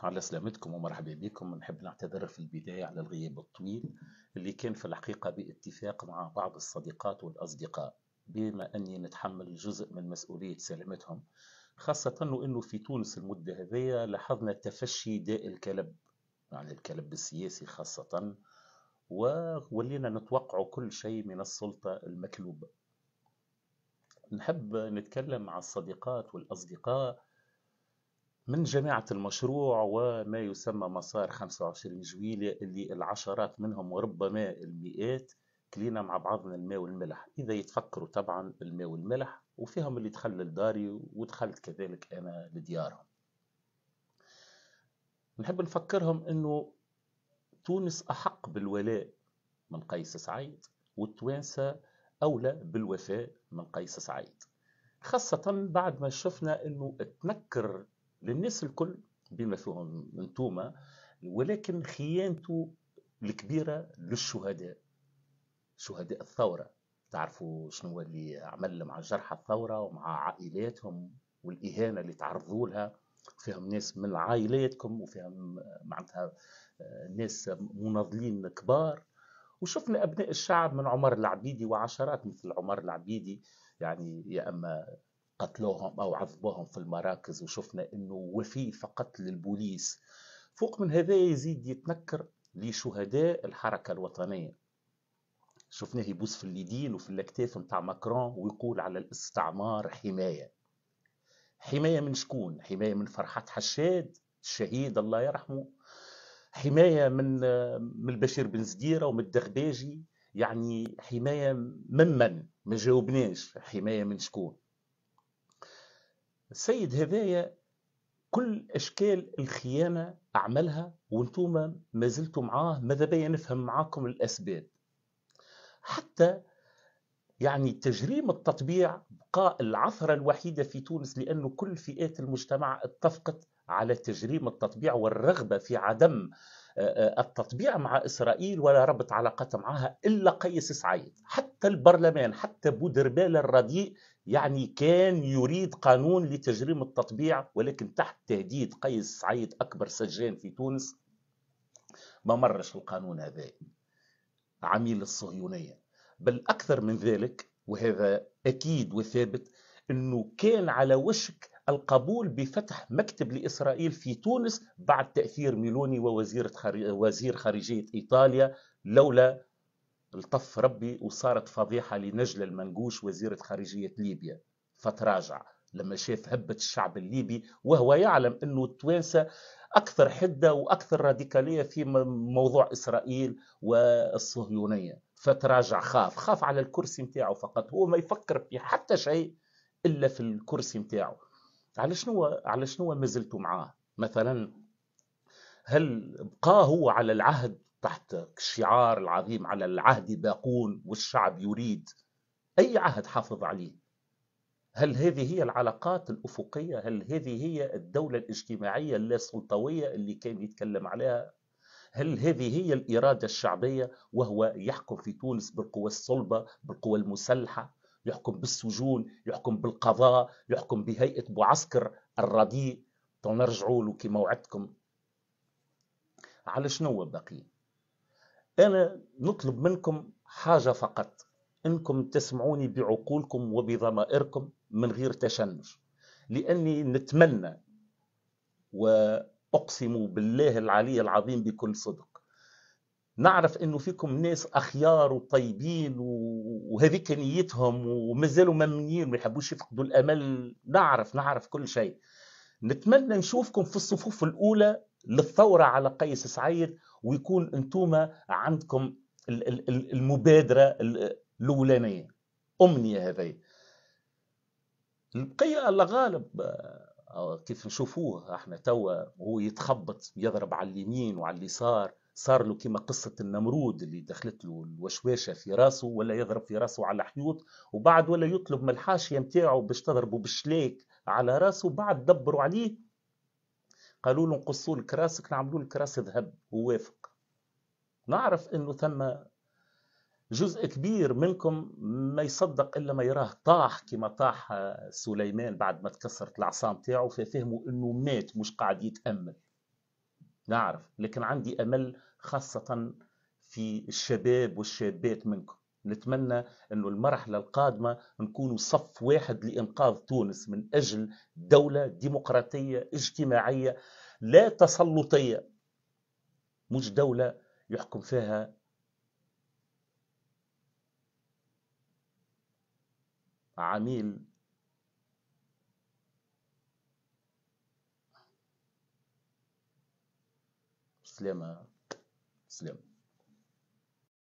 على سلامتكم ومرحبا بكم نحب نعتذر في البداية على الغياب الطويل اللي كان في الحقيقة باتفاق مع بعض الصديقات والأصدقاء بما أني نتحمل جزء من مسؤولية سلامتهم خاصة وأنه في تونس المدة هذية لاحظنا تفشي داء الكلب يعني الكلب السياسي خاصة وولينا نتوقع كل شيء من السلطة المكلوبة نحب نتكلم مع الصديقات والأصدقاء من جماعة المشروع وما يسمى مسار 25 جويلة اللي العشرات منهم وربما المئات كلينا مع بعضنا الماء والملح إذا يتفكروا طبعا الماء والملح وفيهم اللي دخل لداري ودخلت كذلك أنا لديارهم نحب نفكرهم أنه تونس أحق بالولاء من قيس سعيد والتوانسة أولى بالوفاء من قيس سعيد خاصة بعد ما شفنا أنه تنكر للناس الكل بما فيهم انتوما ولكن خيانته الكبيرة للشهداء شهداء الثورة تعرفوا شنو اللي عمل مع جرحى الثورة ومع عائلاتهم والإهانة اللي تعرضوا لها فيهم ناس من عائلاتكم وفيهم معناتها آه، ناس مناضلين كبار وشفنا أبناء الشعب من عمر العبيدي وعشرات مثل عمر العبيدي يعني يا أما قتلوهم أو عذبوهم في المراكز وشفنا أنه وفي فقط للبوليس فوق من هذا يزيد يتنكر لشهداء الحركة الوطنية شفناه يبوس في اليدين وفي الاكتاف متاع ماكرون ويقول على الاستعمار حماية حماية من شكون؟ حماية من فرحات حشاد الشهيد الله يرحمه حماية من من البشير بن زديرة ومن الدغباجي يعني حماية ممن ما جاوبناش حماية من شكون السيد هذايا كل اشكال الخيانه عملها وانتوما ما زلتوا معاه ماذا بيا نفهم معاكم الاسباب حتى يعني تجريم التطبيع بقاء العثره الوحيده في تونس لانه كل فئات المجتمع اتفقت على تجريم التطبيع والرغبه في عدم التطبيع مع إسرائيل ولا ربط علاقات معها إلا قيس سعيد حتى البرلمان حتى بودربال الرديء يعني كان يريد قانون لتجريم التطبيع ولكن تحت تهديد قيس سعيد أكبر سجان في تونس ما مرش القانون هذا عميل الصهيونية بل أكثر من ذلك وهذا أكيد وثابت أنه كان على وشك القبول بفتح مكتب لإسرائيل في تونس بعد تأثير ميلوني ووزير وزير خارجية إيطاليا لولا الطف ربي وصارت فضيحة لنجلة المنقوش وزيرة خارجية ليبيا فتراجع لما شاف هبة الشعب الليبي وهو يعلم أنه التوانسة أكثر حدة وأكثر راديكالية في موضوع إسرائيل والصهيونية فتراجع خاف خاف على الكرسي نتاعو فقط هو ما يفكر في حتى شيء الا في الكرسي نتاعو على شنو على شنو مازلتو معاه مثلا هل بقى هو على العهد تحت الشعار العظيم على العهد باقون والشعب يريد اي عهد حافظ عليه هل هذه هي العلاقات الافقيه هل هذه هي الدوله الاجتماعيه اللاسلطويه اللي كان يتكلم عليها هل هذه هي الاراده الشعبيه وهو يحكم في تونس بالقوى الصلبه بالقوى المسلحه يحكم بالسجون يحكم بالقضاء يحكم بهيئة معسكر الرديء تنرجعوا له كما وعدتكم على شنو باقي أنا نطلب منكم حاجة فقط انكم تسمعوني بعقولكم وبضمائركم من غير تشنج لاني نتمنى واقسم بالله العلي العظيم بكل صدق نعرف انه فيكم ناس اخيار وطيبين وهذيك نيتهم ومازالوا ممنين ما يحبوش يفقدوا الامل نعرف نعرف كل شيء نتمنى نشوفكم في الصفوف الاولى للثوره على قيس سعيد ويكون انتم عندكم المبادره الاولانيه امنيه هذه البقيه الله غالب آه، كيف نشوفوه احنا توا هو يتخبط يضرب على اليمين وعلى اليسار صار له كما قصة النمرود اللي دخلت له الوشواشة في راسه ولا يضرب في راسه على حيوط وبعد ولا يطلب من الحاشية متاعه باش تضربه بشليك على راسه بعد دبروا عليه قالوا له نقصوا لك راسك نعملوا لك راس ذهب ووافق نعرف انه ثم جزء كبير منكم ما يصدق الا ما يراه طاح كما طاح سليمان بعد ما تكسرت العصا نتاعو ففهموا انه مات مش قاعد يتامل نعرف لكن عندي أمل خاصة في الشباب والشابات منكم نتمنى أنه المرحلة القادمة نكونوا صف واحد لإنقاذ تونس من أجل دولة ديمقراطية اجتماعية لا تسلطية مش دولة يحكم فيها عميل Слема. Слем.